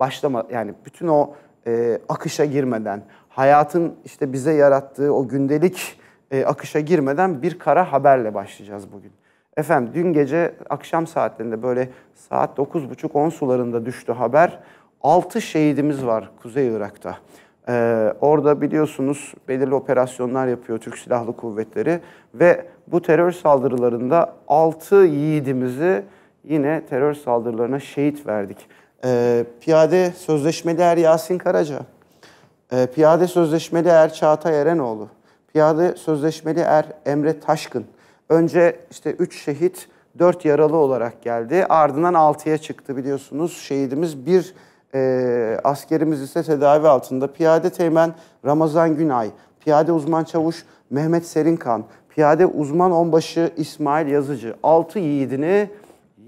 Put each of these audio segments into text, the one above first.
başlama yani bütün o e, akışa girmeden, hayatın işte bize yarattığı o gündelik e, akışa girmeden bir kara haberle başlayacağız bugün. Efendim dün gece akşam saatlerinde böyle saat 9.30-10 sularında düştü haber. 6 şehidimiz var Kuzey Irak'ta. Ee, orada biliyorsunuz belirli operasyonlar yapıyor Türk Silahlı Kuvvetleri ve bu terör saldırılarında 6 yiğidimizi yine terör saldırılarına şehit verdik. E, piyade sözleşmeli er Yasin Karaca. E, piyade sözleşmeli er Çağatay Erenoğlu. Piyade sözleşmeli er Emre Taşkın. Önce işte üç şehit, dört yaralı olarak geldi. Ardından altıya çıktı biliyorsunuz. Şehidimiz bir e, askerimiz ise tedavi altında. Piyade Teğmen Ramazan Günay, piyade uzman çavuş Mehmet Serinkan, piyade uzman onbaşı İsmail Yazıcı. Altı yiğidini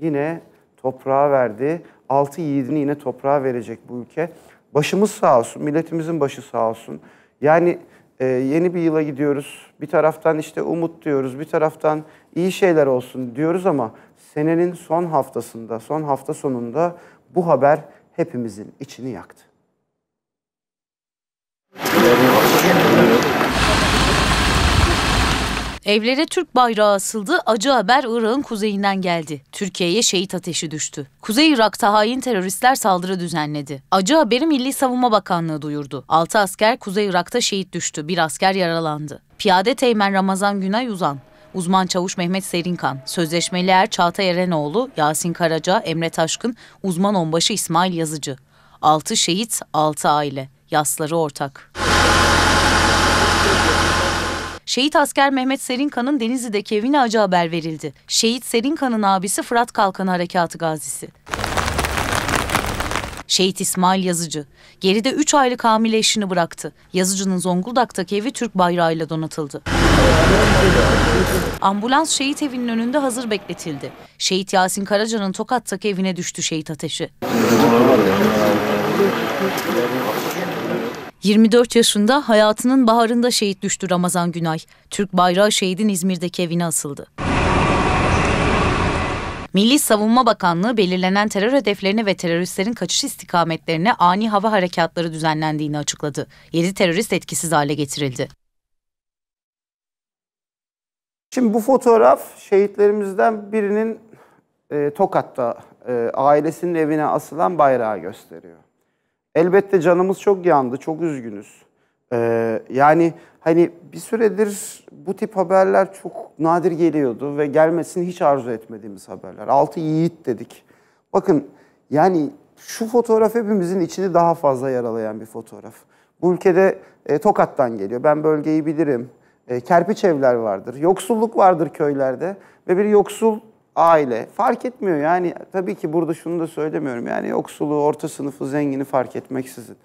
yine toprağa verdi altı yiğidini yine toprağa verecek bu ülke. Başımız sağ olsun, milletimizin başı sağ olsun. Yani e, yeni bir yıla gidiyoruz. Bir taraftan işte umut diyoruz, bir taraftan iyi şeyler olsun diyoruz ama senenin son haftasında, son hafta sonunda bu haber hepimizin içini yaktı. Evlere Türk bayrağı asıldı, acı haber Irak'ın kuzeyinden geldi. Türkiye'ye şehit ateşi düştü. Kuzey Irak'ta hain teröristler saldırı düzenledi. Acı haberi Milli Savunma Bakanlığı duyurdu. 6 asker Kuzey Irak'ta şehit düştü, bir asker yaralandı. Piyade Teğmen Ramazan Günay Uzan, Uzman Çavuş Mehmet Serinkan, Sözleşmeliler Çağatay Erenoğlu, Yasin Karaca, Emre Taşkın, Uzman Onbaşı İsmail Yazıcı. 6 şehit, 6 aile. Yasları ortak. Şehit asker Mehmet Serinkan'ın Denizli'deki evine acı haber verildi. Şehit Serinkan'ın abisi Fırat Kalkan Harekatı gazisi. Şehit İsmail Yazıcı. Geride 3 aylık hamile eşini bıraktı. Yazıcı'nın Zonguldak'taki evi Türk bayrağıyla donatıldı. Ambulans şehit evinin önünde hazır bekletildi. Şehit Yasin Karaca'nın Tokat'taki evine düştü şehit ateşi. 24 yaşında hayatının baharında şehit düştü Ramazan Günay. Türk bayrağı şehidin İzmir'deki evine asıldı. Milli Savunma Bakanlığı belirlenen terör hedeflerini ve teröristlerin kaçış istikametlerine ani hava harekatları düzenlendiğini açıkladı. 7 terörist etkisiz hale getirildi. Şimdi bu fotoğraf şehitlerimizden birinin e, Tokat'ta e, ailesinin evine asılan bayrağı gösteriyor. Elbette canımız çok yandı, çok üzgünüz. Ee, yani hani bir süredir bu tip haberler çok nadir geliyordu ve gelmesini hiç arzu etmediğimiz haberler. Altı yiğit dedik. Bakın yani şu fotoğraf hepimizin içini daha fazla yaralayan bir fotoğraf. Bu ülkede e, Tokat'tan geliyor. Ben bölgeyi bilirim. E, kerpiç evler vardır. Yoksulluk vardır köylerde. Ve bir yoksul aile fark etmiyor. Yani tabii ki burada şunu da söylemiyorum. Yani yoksulluğu orta sınıfı, zengini fark etmeksizin.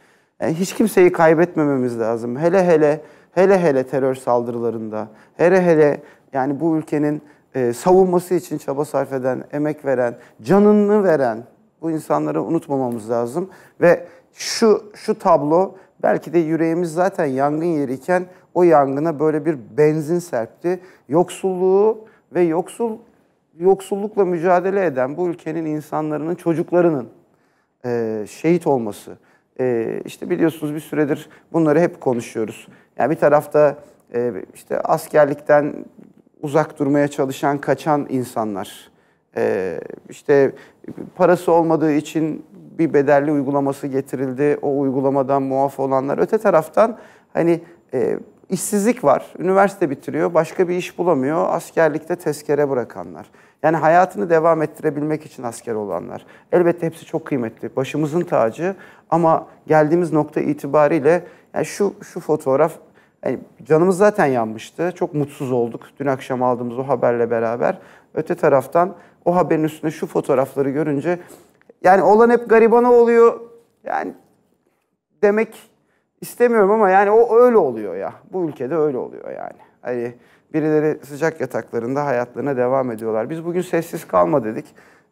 Yani e, hiç kimseyi kaybetmememiz lazım. Hele hele hele hele terör saldırılarında, hele hele yani bu ülkenin e, savunması için çaba sarf eden, emek veren, canını veren bu insanları unutmamamız lazım ve şu şu tablo belki de yüreğimiz zaten yangın yeriyken o yangına böyle bir benzin serpti. Yoksulluğu ve yoksul yoksullukla mücadele eden bu ülkenin insanların, çocuklarının e, şehit olması. E, işte biliyorsunuz bir süredir bunları hep konuşuyoruz. Yani bir tarafta e, işte askerlikten uzak durmaya çalışan, kaçan insanlar. E, işte parası olmadığı için bir bedelli uygulaması getirildi. O uygulamadan muaf olanlar. Öte taraftan hani e, İşsizlik var. Üniversite bitiriyor, başka bir iş bulamıyor. Askerlikte tezkere bırakanlar. Yani hayatını devam ettirebilmek için asker olanlar. Elbette hepsi çok kıymetli. Başımızın tacı ama geldiğimiz nokta itibariyle yani şu şu fotoğraf yani canımız zaten yanmıştı. Çok mutsuz olduk dün akşam aldığımız o haberle beraber. Öte taraftan o haberin üstüne şu fotoğrafları görünce yani olan hep garibana oluyor. Yani demek istemiyorum ama yani o öyle oluyor ya. Bu ülkede öyle oluyor yani. Hani birileri sıcak yataklarında hayatlarına devam ediyorlar. Biz bugün sessiz kalma dedik.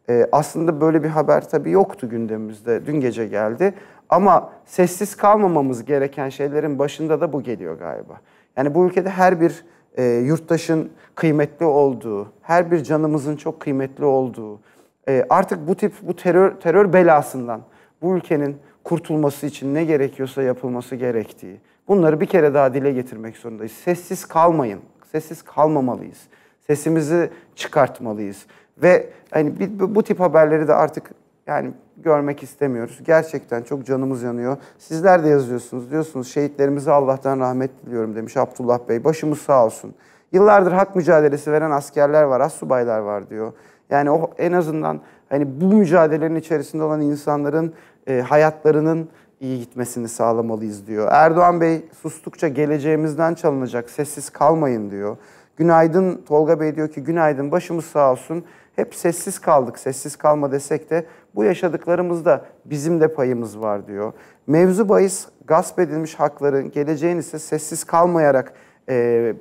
Ee, aslında böyle bir haber tabii yoktu gündemimizde. Dün gece geldi. Ama sessiz kalmamamız gereken şeylerin başında da bu geliyor galiba. Yani bu ülkede her bir e, yurttaşın kıymetli olduğu, her bir canımızın çok kıymetli olduğu, e, artık bu tip bu terör terör belasından bu ülkenin kurtulması için ne gerekiyorsa yapılması gerektiği. Bunları bir kere daha dile getirmek zorundayız. Sessiz kalmayın. Sessiz kalmamalıyız. Sesimizi çıkartmalıyız. Ve hani bu tip haberleri de artık yani görmek istemiyoruz. Gerçekten çok canımız yanıyor. Sizler de yazıyorsunuz. Diyorsunuz şehitlerimize Allah'tan rahmet diliyorum demiş Abdullah Bey. Başımız sağ olsun. Yıllardır hak mücadelesi veren askerler var, assubaylar var diyor. Yani o en azından hani bu mücadelenin içerisinde olan insanların e, hayatlarının iyi gitmesini sağlamalıyız diyor. Erdoğan Bey sustukça geleceğimizden çalınacak, sessiz kalmayın diyor. Günaydın Tolga Bey diyor ki günaydın başımız sağ olsun. Hep sessiz kaldık, sessiz kalma desek de bu yaşadıklarımızda bizim de payımız var diyor. Mevzu bahis gasp edilmiş hakların, geleceğin ise sessiz kalmayarak e,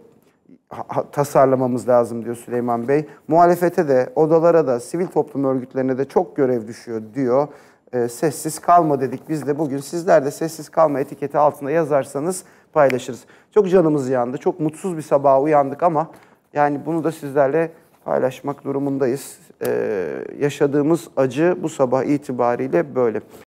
tasarlamamız lazım diyor Süleyman Bey. Muhalefete de, odalara da, sivil toplum örgütlerine de çok görev düşüyor diyor. E, sessiz kalma dedik biz de bugün. Sizler de sessiz kalma etiketi altında yazarsanız paylaşırız. Çok canımız yandı, çok mutsuz bir sabaha uyandık ama yani bunu da sizlerle paylaşmak durumundayız. E, yaşadığımız acı bu sabah itibariyle böyle.